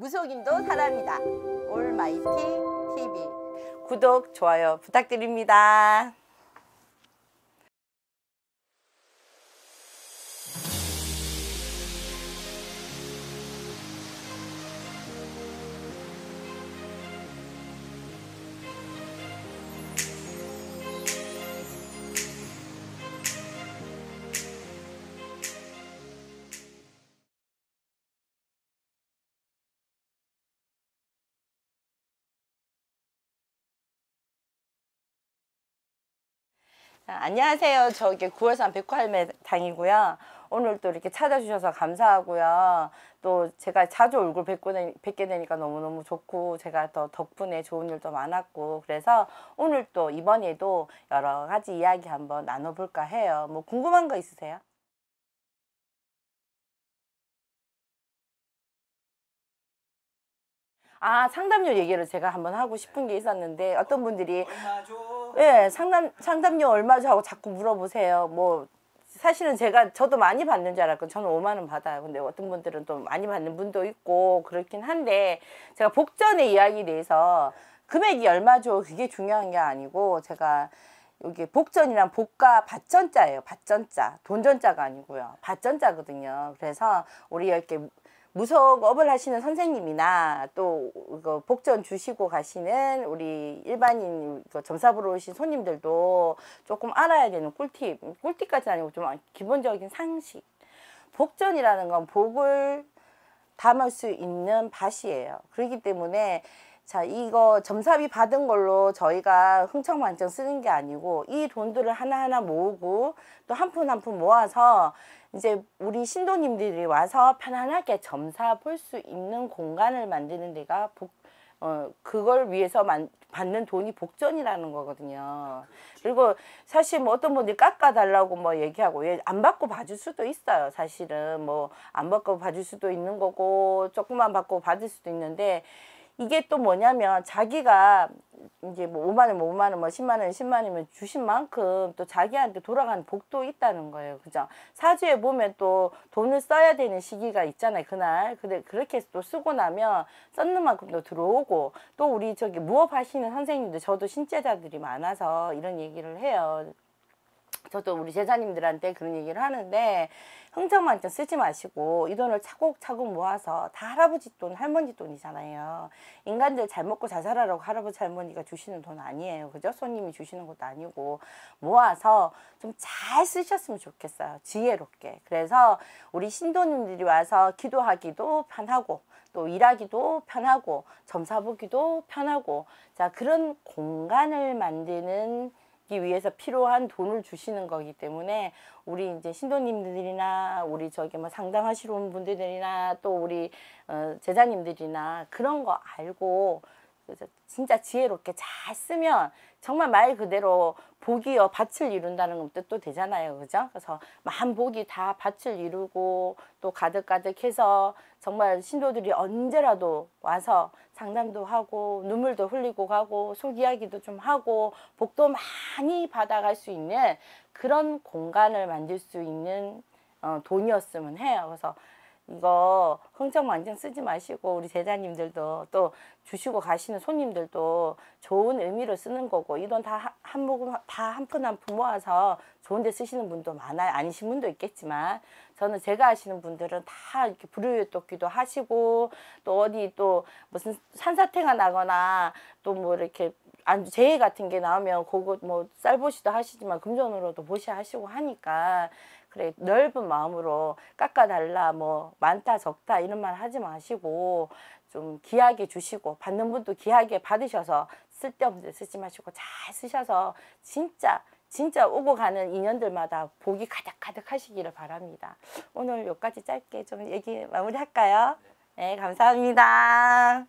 무속인도 사람이다. 올마이티 TV 구독, 좋아요 부탁드립니다. 아, 안녕하세요. 저기 구월산 백화할매당이고요. 오늘 또 이렇게 찾아주셔서 감사하고요. 또 제가 자주 얼굴 뵙고, 뵙게 되니까 너무너무 좋고 제가 더 덕분에 좋은 일도 많았고 그래서 오늘 또 이번에도 여러 가지 이야기 한번 나눠볼까 해요. 뭐 궁금한 거 있으세요? 아 상담료 얘기를 제가 한번 하고 싶은 게 있었는데 어떤 분들이 얼마죠? 예, 예, 상담 상담료 얼마죠 하고 자꾸 물어보세요. 뭐 사실은 제가 저도 많이 받는 줄 알았고 저는 5만 원 받아요. 근데 어떤 분들은 또 많이 받는 분도 있고 그렇긴 한데 제가 복전의 이야기에 대해서 금액이 얼마죠 그게 중요한 게 아니고 제가 여기 복전이랑 복과 받전자예요받전자 돈전자가 아니고요. 받전자거든요 그래서 우리 이렇게 무속업을 하시는 선생님이나 또 복전 주시고 가시는 우리 일반인 점사 부로 오신 손님들도 조금 알아야 되는 꿀팁 꿀팁까지는 아니고 좀 기본적인 상식 복전이라는 건 복을 담을 수 있는 밭이에요 그렇기 때문에 자 이거 점사비 받은 걸로 저희가 흥청만청 쓰는 게 아니고 이 돈들을 하나하나 모으고 또 한 푼 한 푼 모아서 이제 우리 신도님들이 와서 편안하게 점사 볼 수 있는 공간을 만드는 데가 복, 어, 그걸 위해서 만, 받는 돈이 복전이라는 거거든요. 그리고 사실 뭐 어떤 분들이 깎아달라고 뭐 얘기하고 안 받고 봐줄 수도 있어요. 사실은 뭐 안 받고 봐줄 수도 있는 거고 조금만 받고 받을 수도 있는데 이게 또 뭐냐면 자기가 이제 뭐 5만 원, 뭐 5만 원, 뭐 10만 원, 10만 원이면 주신 만큼 또 자기한테 돌아가는 복도 있다는 거예요. 그죠? 사주에 보면 또 돈을 써야 되는 시기가 있잖아요. 그날. 근데 그렇게 또 쓰고 나면 썼는 만큼 도 들어오고 또 우리 저기 무업 하시는 선생님들 저도 신체자들이 많아서 이런 얘기를 해요. 저도 우리 제자님들한테 그런 얘기를 하는데 흥청만청 쓰지 마시고 이 돈을 차곡차곡 모아서 다 할아버지 돈 할머니 돈이잖아요 인간들 잘 먹고 잘 살아라고 할아버지 할머니가 주시는 돈 아니에요 그죠 손님이 주시는 것도 아니고 모아서 좀 잘 쓰셨으면 좋겠어요 지혜롭게 그래서 우리 신도님들이 와서 기도하기도 편하고 또 일하기도 편하고 점사 보기도 편하고 자 그런 공간을 만드는 위해서 필요한 돈을 주시는 거기 때문에 우리 이제 신도님들이나 우리 저기 뭐상당하시러온 분들이나 또 우리 어, 제자님들이나 그런 거 알고 그래 진짜 지혜롭게 잘 쓰면 정말 말 그대로 복이요 밭을 이룬다는 것도 되잖아요 그죠 그래서 만 복이 다 밭을 이루고 또 가득가득해서 정말 신도들이 언제라도 와서 상담도 하고 눈물도 흘리고 가고 속 이야기도 좀 하고 복도 많이 받아갈 수 있는 그런 공간을 만들 수 있는 어, 돈이었으면 해요 그래서 이거 흥청 망청 쓰지 마시고 우리 제자님들도 또 주시고 가시는 손님들도 좋은 의미로 쓰는 거고 이 돈다한 모금 다 한 푼 한 푼 모아서 좋은 데 쓰시는 분도 많아요. 아니신 분도 있겠지만 저는 제가 아시는 분들은 다 이렇게 불효유독기도 하시고 또 어디 또 무슨 산사태가 나거나 또 뭐 이렇게 안 재해 같은 게 나오면 그거 뭐 쌀보시도 하시지만 금전으로도 보시하시고 하니까 그래 넓은 마음으로 깎아달라 뭐 많다 적다 이런 말 하지 마시고 좀 귀하게 주시고 받는 분도 귀하게 받으셔서 쓸데없는 데 쓰지 마시고 잘 쓰셔서 진짜 진짜 오고 가는 인연들마다 복이 가득가득 하시기를 바랍니다. 오늘 여기까지 짧게 좀 얘기 마무리할까요? 네, 네 감사합니다.